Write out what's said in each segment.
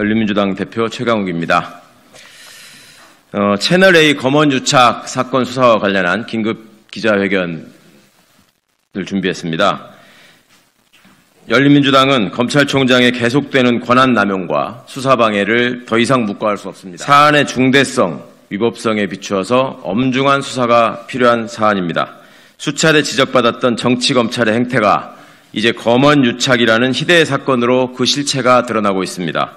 열린민주당 대표 최강욱입니다. 어, 채널A 검언 유착 사건 수사와 관련한 긴급 기자회견을 준비했습니다. 열린민주당은 검찰총장의 계속되는 권한 남용과 수사 방해를 더 이상 묵과할 수 없습니다. 사안의 중대성, 위법성에 비추어서 엄중한 수사가 필요한 사안입니다. 수차례 지적받았던 정치검찰의 행태가 이제 검언 유착이라는 희대의 사건으로 그 실체가 드러나고 있습니다.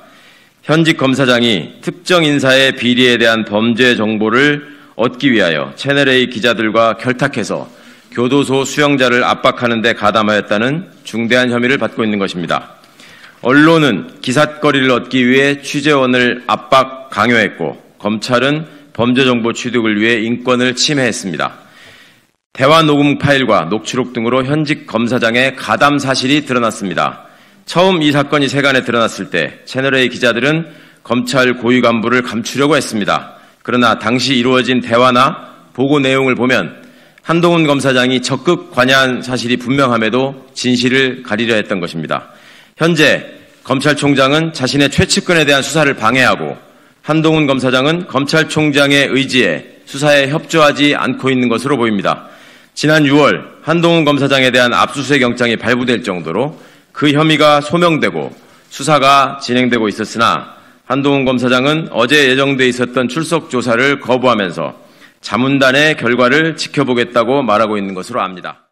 현직 검사장이 특정 인사의 비리에 대한 범죄 정보를 얻기 위하여 채널A 기자들과 결탁해서 교도소 수영자를 압박하는 데 가담하였다는 중대한 혐의를 받고 있는 것입니다. 언론은 기삿거리를 얻기 위해 취재원을 압박 강요했고 검찰은 범죄 정보 취득을 위해 인권을 침해했습니다. 대화 녹음 파일과 녹취록 등으로 현직 검사장의 가담 사실이 드러났습니다. 처음 이 사건이 세간에 드러났을 때 채널A 기자들은 검찰 고위 간부를 감추려고 했습니다. 그러나 당시 이루어진 대화나 보고 내용을 보면 한동훈 검사장이 적극 관여한 사실이 분명함에도 진실을 가리려 했던 것입니다. 현재 검찰총장은 자신의 최측근에 대한 수사를 방해하고 한동훈 검사장은 검찰총장의 의지에 수사에 협조하지 않고 있는 것으로 보입니다. 지난 6월 한동훈 검사장에 대한 압수수색 영장이 발부될 정도로 그 혐의가 소명되고 수사가 진행되고 있었으나 한동훈 검사장은 어제 예정돼 있었던 출석 조사를 거부하면서 자문단의 결과를 지켜보겠다고 말하고 있는 것으로 압니다.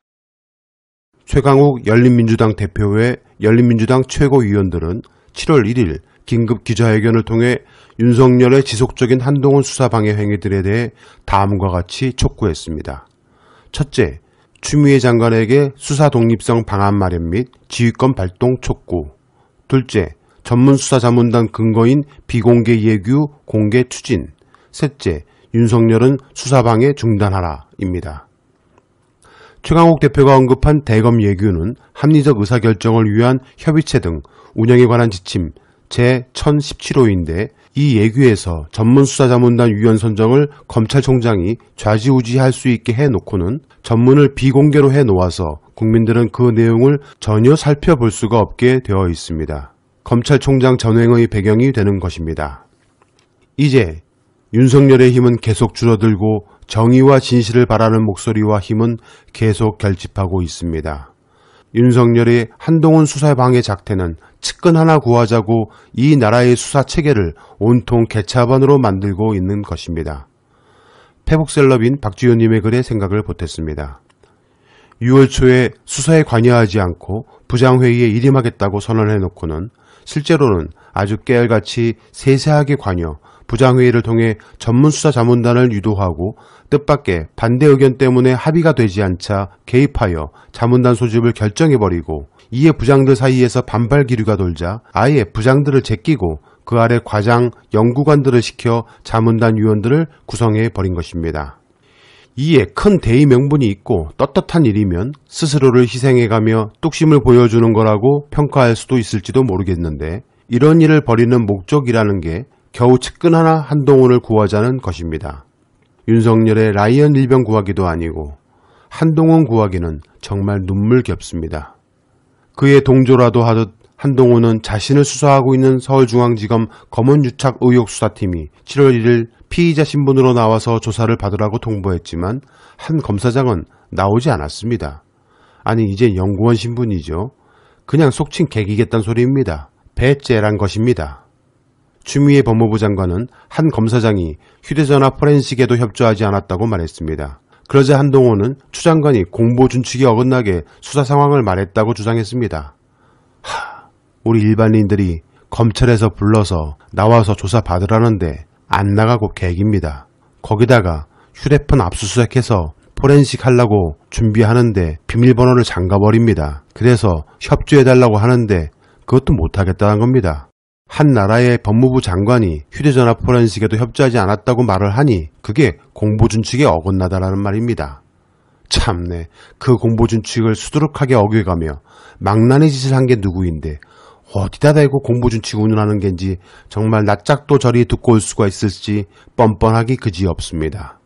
최강욱 열린민주당 대표의 열린민주당 최고위원들은 7월 1일 긴급 기자회견을 통해 윤석열의 지속적인 한동훈 수사 방해 행위들에 대해 다음과 같이 촉구했습니다. 첫째, 추미애 장관에게 수사 독립성 방안 마련 및 지휘권 발동 촉구. 둘째, 전문수사자문단 근거인 비공개 예규 공개 추진. 셋째, 윤석열은 수사방해 중단하라. 입니다. 최강욱 대표가 언급한 대검 예규는 합리적 의사결정을 위한 협의체 등 운영에 관한 지침 제1017호인데 이 예규에서 전문수사자문단 위원 선정을 검찰총장이 좌지우지할 수 있게 해놓고는 전문을 비공개로 해놓아서 국민들은 그 내용을 전혀 살펴볼 수가 없게 되어 있습니다. 검찰총장 전횡의 배경이 되는 것입니다. 이제 윤석열의 힘은 계속 줄어들고 정의와 진실을 바라는 목소리와 힘은 계속 결집하고 있습니다. 윤석열의 한동훈 수사의 방해 작태는 측근 하나 구하자고 이 나라의 수사 체계를 온통 개차반으로 만들고 있는 것입니다. 페북셀럽인 박지호님의 글에 생각을 보탰습니다. 6월 초에 수사에 관여하지 않고 부장회의에 일임하겠다고 선언해놓고는 실제로는 아주 깨알같이 세세하게 관여 부장회의를 통해 전문수사자문단을 유도하고 뜻밖의 반대 의견 때문에 합의가 되지 않자 개입하여 자문단 소집을 결정해버리고 이에 부장들 사이에서 반발 기류가 돌자 아예 부장들을 제끼고 그 아래 과장, 연구관들을 시켜 자문단 위원들을 구성해 버린 것입니다. 이에 큰 대의 명분이 있고 떳떳한 일이면 스스로를 희생해가며 뚝심을 보여주는 거라고 평가할 수도 있을지도 모르겠는데 이런 일을 벌이는 목적이라는 게 겨우 측근 하나 한동훈을 구하자는 것입니다. 윤석열의 라이언 일병 구하기도 아니고 한동훈 구하기는 정말 눈물겹습니다. 그의 동조라도 하듯 한동훈은 자신을 수사하고 있는 서울중앙지검 검은유착 의혹 수사팀이 7월 1일 피의자 신분으로 나와서 조사를 받으라고 통보했지만 한 검사장은 나오지 않았습니다. 아니 이제 연구원 신분이죠. 그냥 속칭 개기겠단 소리입니다. 배째란 것입니다. 추미애 법무부 장관은 한 검사장이 휴대전화 포렌식에도 협조하지 않았다고 말했습니다. 그러자 한동호는 추 장관이 공보 준칙에 어긋나게 수사 상황을 말했다고 주장했습니다. 하, 우리 일반인들이 검찰에서 불러서 나와서 조사 받으라는데 안 나가고 계획입니다. 거기다가 휴대폰 압수수색해서 포렌식 하려고 준비하는데 비밀번호를 잠가버립니다. 그래서 협조해달라고 하는데 그것도 못하겠다는 겁니다. 한 나라의 법무부 장관이 휴대전화 포렌식에도 협조하지 않았다고 말을 하니 그게 공보준칙에 어긋나다라는 말입니다. 참내 그 공보준칙을 수두룩하게 어겨가며 망나니 짓을 한 게 누구인데 어디다 대고 공보준칙 운운하는 겐지 정말 낯짝도 저리 듣고 올 수가 있을지 뻔뻔하기 그지없습니다.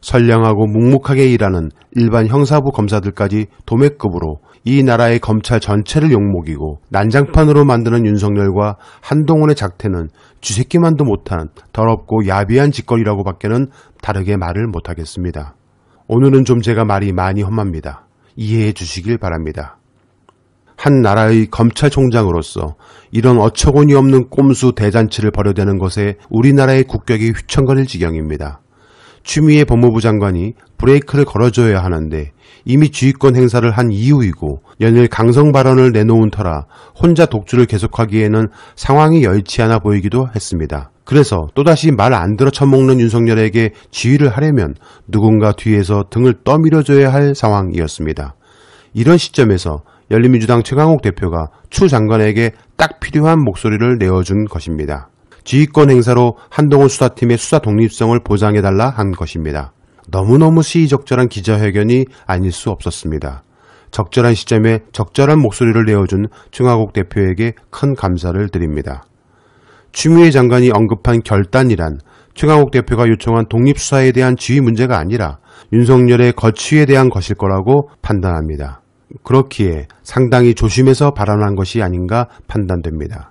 선량하고 묵묵하게 일하는 일반 형사부 검사들까지 도매급으로 이 나라의 검찰 전체를 욕먹이고 난장판으로 만드는 윤석열과 한동훈의 작태는 쥐새끼만도 못한 더럽고 야비한 짓거리라고 밖에는 다르게 말을 못하겠습니다. 오늘은 좀 제가 말이 많이 험합니다. 이해해 주시길 바랍니다. 한 나라의 검찰총장으로서 이런 어처구니없는 꼼수 대잔치를 벌여대는 것에 우리나라의 국격이 휘청거릴 지경입니다. 추미애 법무부 장관이 브레이크를 걸어줘야 하는데 이미 주의권 행사를 한 이후이고 연일 강성 발언을 내놓은 터라 혼자 독주를 계속하기에는 상황이 열치 않아 보이기도 했습니다. 그래서 또다시 말 안 들어 처먹는 윤석열에게 지휘를 하려면 누군가 뒤에서 등을 떠밀어줘야 할 상황이었습니다. 이런 시점에서 열린민주당 최강욱 대표가 추 장관에게 딱 필요한 목소리를 내어준 것입니다. 지휘권 행사로 한동훈 수사팀의 수사 독립성을 보장해달라 한 것입니다. 너무너무 시의적절한 기자회견이 아닐 수 없었습니다. 적절한 시점에 적절한 목소리를 내어준 중화국 대표에게 큰 감사를 드립니다. 추미애 장관이 언급한 결단이란 최강욱 대표가 요청한 독립수사에 대한 지휘 문제가 아니라 윤석열의 거취에 대한 것일 거라고 판단합니다. 그렇기에 상당히 조심해서 발언한 것이 아닌가 판단됩니다.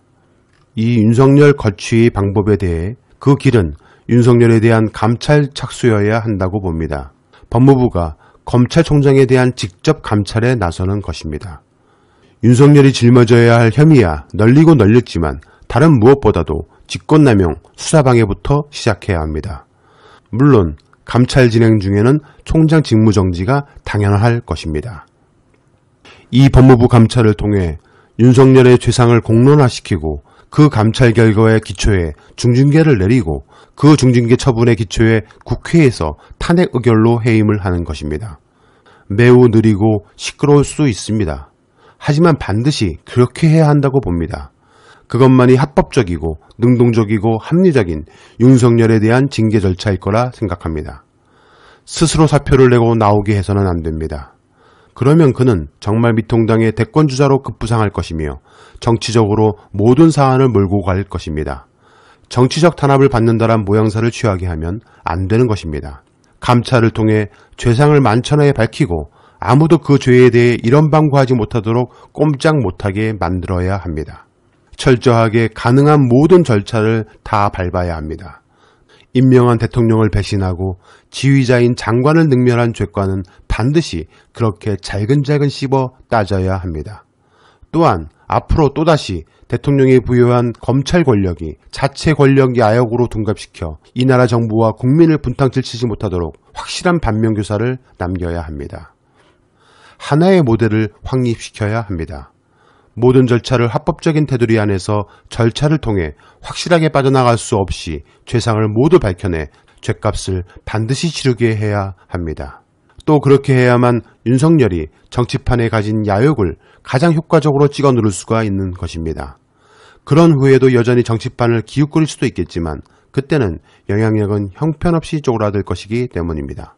이 윤석열 거취 방법에 대해 그 길은 윤석열에 대한 감찰 착수여야 한다고 봅니다. 법무부가 검찰총장에 대한 직접 감찰에 나서는 것입니다. 윤석열이 짊어져야 할 혐의야 널리고 널렸지만 다른 무엇보다도 직권남용, 수사방해부터 시작해야 합니다. 물론 감찰 진행 중에는 총장 직무정지가 당연할 것입니다. 이 법무부 감찰을 통해 윤석열의 죄상을 공론화시키고 그 감찰 결과에기초해 중징계를 내리고 그 중징계 처분에기초해 국회에서 탄핵 의결로 해임을 하는 것입니다. 매우 느리고 시끄러울 수 있습니다. 하지만 반드시 그렇게 해야 한다고 봅니다. 그것만이 합법적이고 능동적이고 합리적인 윤석열에 대한 징계 절차일 거라 생각합니다. 스스로 사표를 내고 나오게 해서는 안 됩니다. 그러면 그는 정말 미통당의 대권주자로 급부상할 것이며 정치적으로 모든 사안을 몰고 갈 것입니다. 정치적 탄압을 받는다란 모양사를 취하게 하면 안 되는 것입니다. 감찰을 통해 죄상을 만천하에 밝히고 아무도 그 죄에 대해 이런 방구하지 못하도록 꼼짝 못하게 만들어야 합니다. 철저하게 가능한 모든 절차를 다 밟아야 합니다. 임명한 대통령을 배신하고 지휘자인 장관을 능멸한 죄과는 반드시 그렇게 잘근잘근 씹어 따져야 합니다. 또한 앞으로 또다시 대통령이 부여한 검찰 권력이 자체 권력 야욕으로 둔갑시켜 이 나라 정부와 국민을 분탕질치지 못하도록 확실한 반면교사를 남겨야 합니다. 하나의 모델을 확립시켜야 합니다. 모든 절차를 합법적인 테두리 안에서 절차를 통해 확실하게 빠져나갈 수 없이 죄상을 모두 밝혀내 죄값을 반드시 치르게 해야 합니다. 또 그렇게 해야만 윤석열이 정치판에 가진 야욕을 가장 효과적으로 찍어 누를 수가 있는 것입니다. 그런 후에도 여전히 정치판을 기웃거릴 수도 있겠지만 그때는 영향력은 형편없이 쪼그라들 것이기 때문입니다.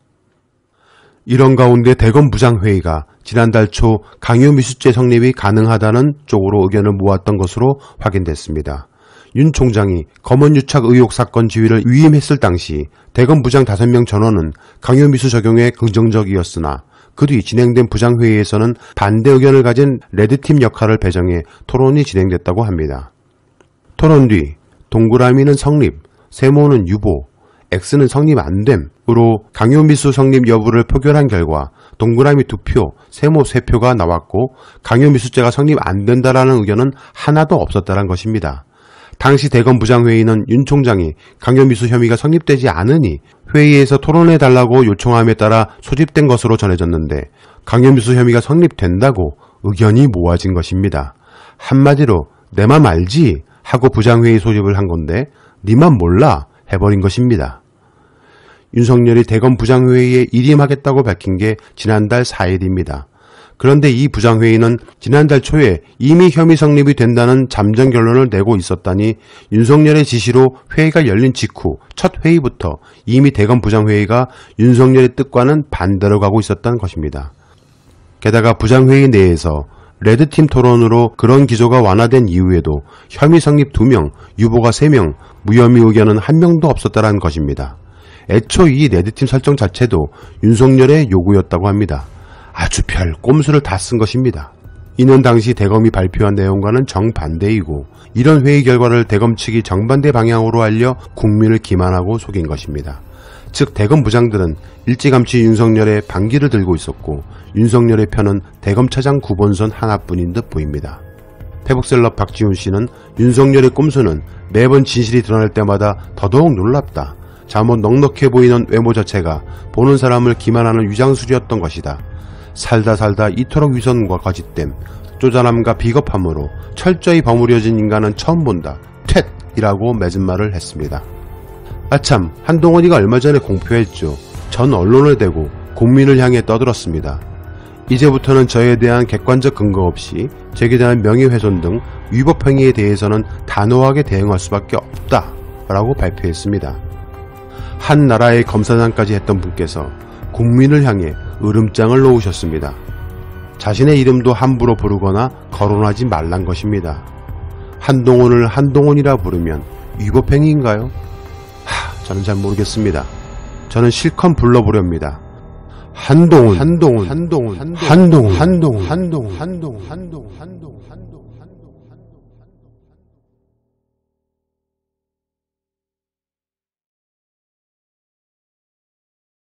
이런 가운데 대검 부장회의가 지난달 초 강요미수죄 성립이 가능하다는 쪽으로 의견을 모았던 것으로 확인됐습니다. 윤 총장이 검언유착 의혹 사건 지휘를 위임했을 당시 대검 부장 5명 전원은 강요미수 적용에 긍정적이었으나 그 뒤 진행된 부장회의에서는 반대 의견을 가진 레드팀 역할을 배정해 토론이 진행됐다고 합니다. 토론 뒤 동그라미는 성립, 세모는 유보, X는 성립 안됨으로 강요미수 성립 여부를 표결한 결과 동그라미 2표, 세모 3표가 나왔고 강요미수죄가 성립 안된다라는 의견은 하나도 없었다는 것입니다. 당시 대검 부장회의는 윤 총장이 강요미수 혐의가 성립되지 않으니 회의에서 토론해달라고 요청함에 따라 소집된 것으로 전해졌는데 강요미수 혐의가 성립된다고 의견이 모아진 것입니다. 한마디로 내 맘 알지 하고 부장회의 소집을 한 건데 니만 네 몰라 해버린 것입니다. 윤석열이 대검 부장회의에 일임하겠다고 밝힌 게 지난달 4일입니다. 그런데 이 부장회의는 지난달 초에 이미 혐의 성립이 된다는 잠정 결론을 내고 있었다니 윤석열의 지시로 회의가 열린 직후 첫 회의부터 이미 대검 부장회의가 윤석열의 뜻과는 반대로 가고 있었던 것입니다. 게다가 부장회의 내에서 레드팀 토론으로 그런 기조가 완화된 이후에도 혐의 성립 2명, 유보가 3명, 무혐의 의견은 1명도 없었다는 것입니다. 애초 이 레드팀 설정 자체도 윤석열의 요구였다고 합니다. 아주 별 꼼수를 다 쓴 것입니다. 이는 당시 대검이 발표한 내용과는 정반대이고 이런 회의 결과를 대검 측이 정반대 방향으로 알려 국민을 기만하고 속인 것입니다. 즉 대검 부장들은 일찌감치 윤석열의 반기를 들고 있었고 윤석열의 편은 대검 차장 구본선 하나뿐인 듯 보입니다. 페북셀럽 박지훈 씨는 윤석열의 꼼수는 매번 진실이 드러날 때마다 더더욱 놀랍다. 자못 넉넉해 보이는 외모 자체가 보는 사람을 기만하는 위장술이었던 것이다. 살다 살다 이토록 위선과 거짓됨, 쪼잔함과 비겁함으로 철저히 버무려진 인간은 처음 본다. 퇴! 이라고 맺은말을 했습니다. 아참 한동원이가 얼마 전에 공표했죠. 전 언론을 대고 국민을 향해 떠들었습니다. 이제부터는 저에 대한 객관적 근거 없이 제게 대한 명예훼손 등 위법행위에 대해서는 단호하게 대응할 수밖에 없다 라고 발표했습니다. 한 나라의 검사장까지 했던 분께서 국민을 향해 으름장을 놓으셨습니다. 자신의 이름도 함부로 부르거나 거론하지 말란 것입니다. 한동훈을 한동훈이라 부르면 위법행위인가요? 하, 저는 잘 모르겠습니다. 저는 실컷 불러보렵니다. 한동훈, 한동훈, 한동훈, 한동훈, 한동훈, 한동훈, 한동훈, 한동훈, 한동훈, 한동훈, 한동훈. 한동훈, 한동훈, 한동훈, 한동훈, 한동훈, 한동훈, 한동훈, 한동훈, 한동훈, 한동훈, 한동훈,